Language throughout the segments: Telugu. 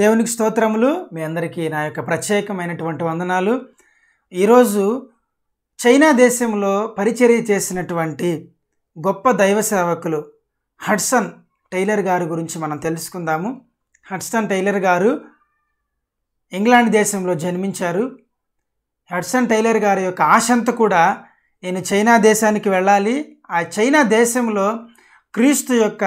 దేవునికి స్తోత్రములు మీ అందరికీ నా యొక్క ప్రత్యేకమైనటువంటి వందనాలు ఈరోజు చైనా దేశంలో పరిచర్య చేసినటువంటి గొప్ప దైవ సేవకులు హడ్సన్ టైలర్ గారి గురించి మనం తెలుసుకుందాము హడ్సన్ టైలర్ గారు ఇంగ్లాండ్ దేశంలో జన్మించారు హడ్సన్ టైలర్ గారి యొక్క ఆశంత కూడా నేను చైనా దేశానికి వెళ్ళాలి ఆ చైనా దేశంలో క్రీస్తు యొక్క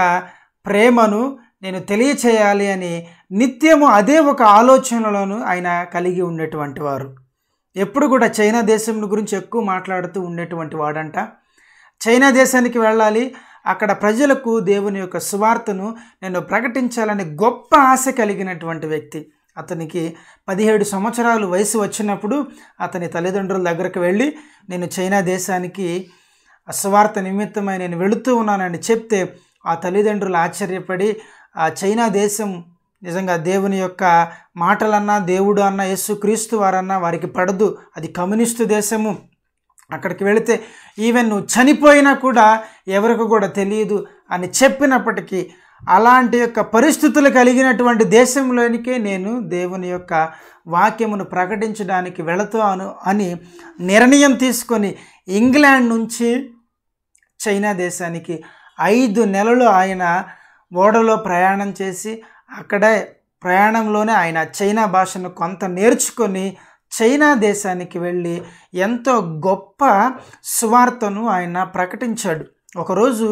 ప్రేమను నేను తెలియచేయాలి అని నిత్యము అదే ఒక ఆలోచనలోను ఆయన కలిగి ఉండేటువంటి వారు ఎప్పుడు కూడా చైనా దేశం గురించి ఎక్కువ మాట్లాడుతూ ఉండేటువంటి వాడంట చైనా దేశానికి వెళ్ళాలి అక్కడ ప్రజలకు దేవుని యొక్క సువార్తను నేను ప్రకటించాలని గొప్ప ఆశ కలిగినటువంటి వ్యక్తి అతనికి పదిహేడు సంవత్సరాలు వయసు వచ్చినప్పుడు అతని తల్లిదండ్రుల దగ్గరకు వెళ్ళి నేను చైనా దేశానికి సువార్త నిమిత్తమై నేను వెళుతూ ఉన్నానని చెప్తే ఆ తల్లిదండ్రులు ఆశ్చర్యపడి ఆ చైనా దేశం నిజంగా దేవుని యొక్క మాటలన్నా దేవుడు అన్న క్రీస్తు వారన్నా వారికి పడదు అది కమ్యూనిస్టు దేశము అక్కడికి వెళితే ఈవెన్ నువ్వు చనిపోయినా కూడా ఎవరికి కూడా తెలియదు అని చెప్పినప్పటికీ అలాంటి యొక్క పరిస్థితులు కలిగినటువంటి దేశంలోనికే నేను దేవుని యొక్క వాక్యమును ప్రకటించడానికి వెళతాను అని నిర్ణయం తీసుకొని ఇంగ్లాండ్ నుంచి చైనా దేశానికి ఐదు నెలలు ఆయన ఓడలో ప్రయాణం చేసి అక్కడే ప్రయాణంలోనే ఆయన చైనా భాషను కొంత నేర్చుకొని చైనా దేశానికి వెళ్ళి ఎంతో గొప్ప సువార్తను ఆయన ప్రకటించాడు ఒకరోజు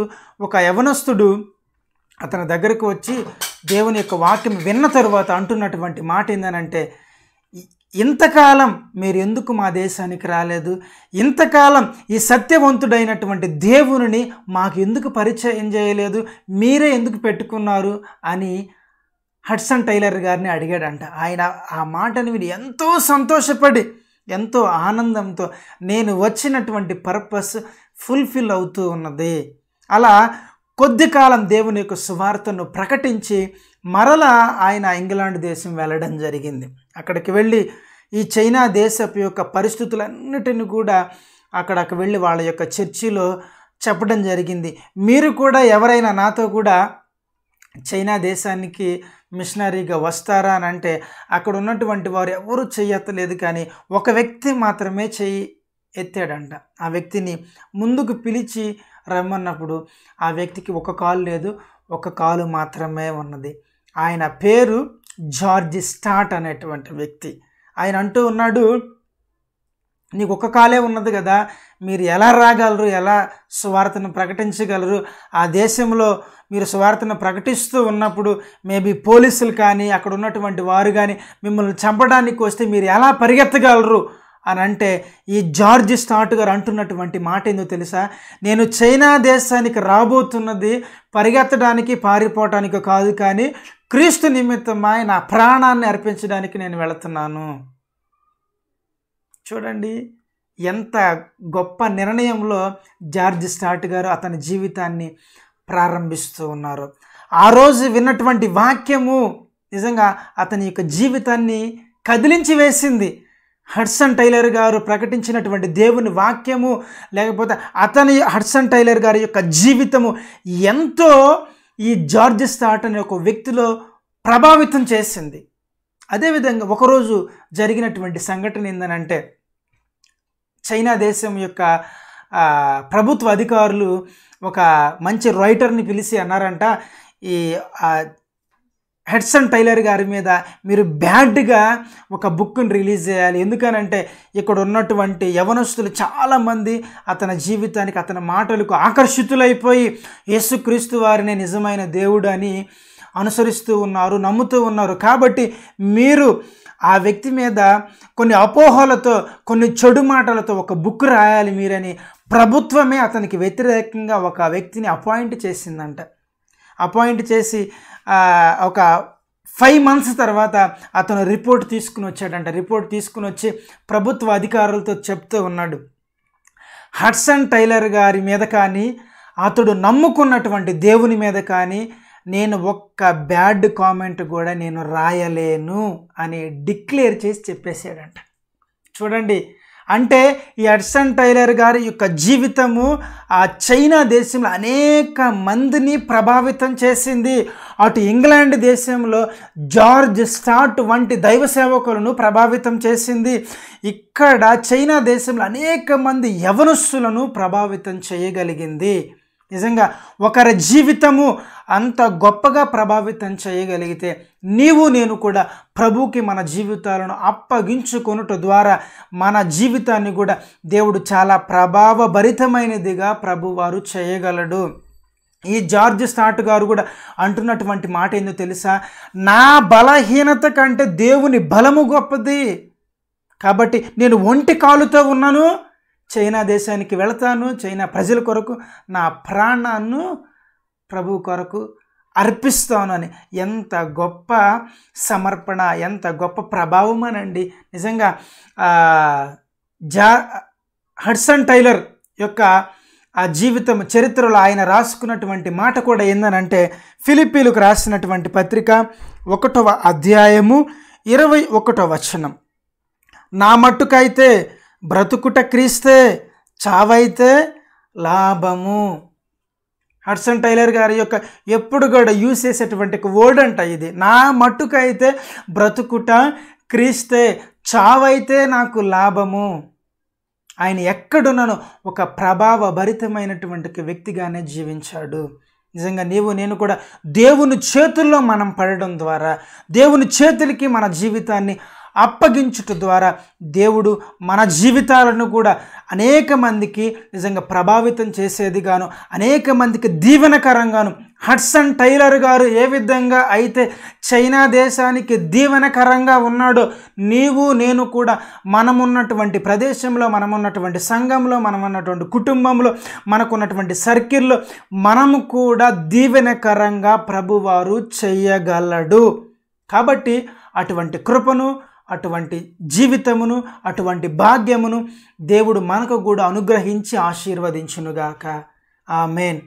ఒక యవనస్తుడు అతని దగ్గరకు వచ్చి దేవుని యొక్క వాక్యం విన్న తరువాత అంటున్నటువంటి మాట ఏందనంటే ఇంతకాలం మీరు ఎందుకు మా దేశానికి రాలేదు ఇంతకాలం ఈ సత్యవంతుడైనటువంటి దేవుని మాకు ఎందుకు పరిచయం చేయలేదు మీరే ఎందుకు పెట్టుకున్నారు అని హడ్సన్ టైలర్ గారిని అడిగాడంట ఆయన ఆ మాటని మీరు ఎంతో సంతోషపడి ఎంతో ఆనందంతో నేను వచ్చినటువంటి పర్పస్ ఫుల్ఫిల్ అవుతూ ఉన్నది అలా కొద్ది కాలం దేవుని యొక్క సువార్తను ప్రకటించి మరలా ఆయన ఇంగ్లాండ్ దేశం వెళ్ళడం జరిగింది అక్కడికి వెళ్ళి ఈ చైనా దేశపు యొక్క పరిస్థితులన్నిటిని కూడా అక్కడికి వెళ్ళి వాళ్ళ యొక్క చర్చిలో చెప్పడం జరిగింది మీరు కూడా ఎవరైనా నాతో కూడా చైనా దేశానికి మిషనరీగా వస్తారా అని అంటే అక్కడ ఉన్నటువంటి వారు ఎవరు చేయట్లేదు కానీ ఒక వ్యక్తి మాత్రమే చేయి ఎత్తాడంట ఆ వ్యక్తిని ముందుకు పిలిచి రమ్మన్నప్పుడు ఆ వ్యక్తికి ఒక కాలు లేదు ఒక కాలు మాత్రమే ఉన్నది ఆయన పేరు జార్జ్ స్టాట్ అనేటువంటి వ్యక్తి ఆయన అంటూ ఉన్నాడు నీకు ఒక కాలే ఉన్నది కదా మీరు ఎలా రాగలరు ఎలా స్వార్థను ప్రకటించగలరు ఆ దేశంలో మీరు స్వార్థను ప్రకటిస్తూ ఉన్నప్పుడు మేబీ పోలీసులు కానీ అక్కడ ఉన్నటువంటి వారు కానీ మిమ్మల్ని చంపడానికి వస్తే మీరు ఎలా పరిగెత్తగలరు అని అంటే ఈ జార్జ్ స్టార్ట్ గారు అంటున్నటువంటి మాట ఏందో తెలుసా నేను చైనా దేశానికి రాబోతున్నది పరిగెత్తడానికి పారిపోవటానికి కాదు కానీ క్రీస్తు నిమిత్తమై నా ప్రాణాన్ని అర్పించడానికి నేను వెళుతున్నాను చూడండి ఎంత గొప్ప నిర్ణయంలో జార్జ్ స్టార్ట్ గారు అతని జీవితాన్ని ప్రారంభిస్తూ ఉన్నారు ఆ రోజు విన్నటువంటి వాక్యము నిజంగా అతని యొక్క జీవితాన్ని కదిలించి వేసింది హడ్సన్ టైలర్ గారు ప్రకటించినటువంటి దేవుని వాక్యము లేకపోతే అతని హడ్సన్ టైలర్ గారి యొక్క జీవితము ఎంతో ఈ జార్జ్ స్టార్ట్ అనే ఒక వ్యక్తిలో ప్రభావితం చేసింది అదేవిధంగా ఒకరోజు జరిగినటువంటి సంఘటన అంటే చైనా దేశం యొక్క ప్రభుత్వ అధికారులు ఒక మంచి రైటర్ని పిలిచి అన్నారంట ఈ హెడ్సన్ టైలర్ గారి మీద మీరు బ్యాడ్గా ఒక బుక్ని రిలీజ్ చేయాలి ఎందుకనంటే ఇక్కడ ఉన్నటువంటి యవనస్తులు చాలామంది అతని జీవితానికి అతని మాటలకు ఆకర్షితులైపోయి యేసుక్రీస్తు వారిని నిజమైన దేవుడు అని అనుసరిస్తూ ఉన్నారు నమ్ముతూ ఉన్నారు కాబట్టి మీరు ఆ వ్యక్తి మీద కొన్ని అపోహలతో కొన్ని చెడు మాటలతో ఒక బుక్ రాయాలి మీరని ప్రభుత్వమే అతనికి వ్యతిరేకంగా ఒక వ్యక్తిని అపాయింట్ చేసిందంట అపాయింట్ చేసి ఒక ఫైవ్ మంత్స్ తర్వాత అతను రిపోర్ట్ తీసుకుని వచ్చాడంట రిపోర్ట్ తీసుకుని వచ్చి ప్రభుత్వ అధికారులతో చెప్తూ ఉన్నాడు హడ్సన్ టైలర్ గారి మీద కానీ అతడు నమ్ముకున్నటువంటి దేవుని మీద కానీ నేను ఒక్క బ్యాడ్ కామెంట్ కూడా నేను రాయలేను అని డిక్లేర్ చేసి చెప్పేశాడంట చూడండి అంటే ఈ అడ్సన్ టైలర్ గారి యొక్క జీవితము ఆ చైనా దేశంలో అనేక మందిని ప్రభావితం చేసింది అటు ఇంగ్లాండ్ దేశంలో జార్జ్ స్టాట్ వంటి దైవ సేవకులను ప్రభావితం చేసింది ఇక్కడ చైనా దేశంలో అనేక మంది యవనస్సులను ప్రభావితం చేయగలిగింది నిజంగా ఒకరి జీవితము అంత గొప్పగా ప్రభావితం చేయగలిగితే నీవు నేను కూడా ప్రభుకి మన జీవితాలను అప్పగించుకొనుట ద్వారా మన జీవితాన్ని కూడా దేవుడు చాలా ప్రభావభరితమైనదిగా ప్రభువారు చేయగలడు ఈ జార్జ్ స్టాట్ గారు కూడా అంటున్నటువంటి మాట ఏందో తెలుసా నా బలహీనత కంటే దేవుని బలము గొప్పది కాబట్టి నేను ఒంటి కాలుతో ఉన్నాను చైనా దేశానికి వెళతాను చైనా ప్రజల కొరకు నా ప్రాణాన్ని ప్రభు కొరకు అర్పిస్తాను అని ఎంత గొప్ప సమర్పణ ఎంత గొప్ప ప్రభావం ప్రభావమనండి నిజంగా జా హడ్సన్ టైలర్ యొక్క ఆ జీవితం చరిత్రలో ఆయన రాసుకున్నటువంటి మాట కూడా ఏందనంటే ఫిలిపీలకు రాసినటువంటి పత్రిక ఒకటవ అధ్యాయము ఇరవై ఒకటవ వచనం నా మట్టుకైతే బ్రతుకుట క్రీస్తే చావైతే లాభము హడ్సన్ టైలర్ గారి యొక్క ఎప్పుడు కూడా యూజ్ చేసేటువంటి వర్డ్ అంట ఇది నా మట్టుకైతే బ్రతుకుట క్రీస్తే చావైతే నాకు లాభము ఆయన ఎక్కడున్నాను ఒక ప్రభావ భరితమైనటువంటి వ్యక్తిగానే జీవించాడు నిజంగా నీవు నేను కూడా దేవుని చేతుల్లో మనం పడడం ద్వారా దేవుని చేతులకి మన జీవితాన్ని అప్పగించుట ద్వారా దేవుడు మన జీవితాలను కూడా అనేక మందికి నిజంగా ప్రభావితం చేసేదిగాను అనేక మందికి దీవెనకరంగాను హడ్సన్ టైలర్ గారు ఏ విధంగా అయితే చైనా దేశానికి దీవెనకరంగా ఉన్నాడో నీవు నేను కూడా మనమున్నటువంటి ప్రదేశంలో మనమున్నటువంటి సంఘంలో మనమున్నటువంటి కుటుంబంలో మనకున్నటువంటి సర్కిల్లో మనము కూడా దీవెనకరంగా ప్రభువారు చేయగలడు కాబట్టి అటువంటి కృపను అటువంటి జీవితమును అటువంటి భాగ్యమును దేవుడు మనకు కూడా అనుగ్రహించి ఆశీర్వదించునుగాక ఆ మేన్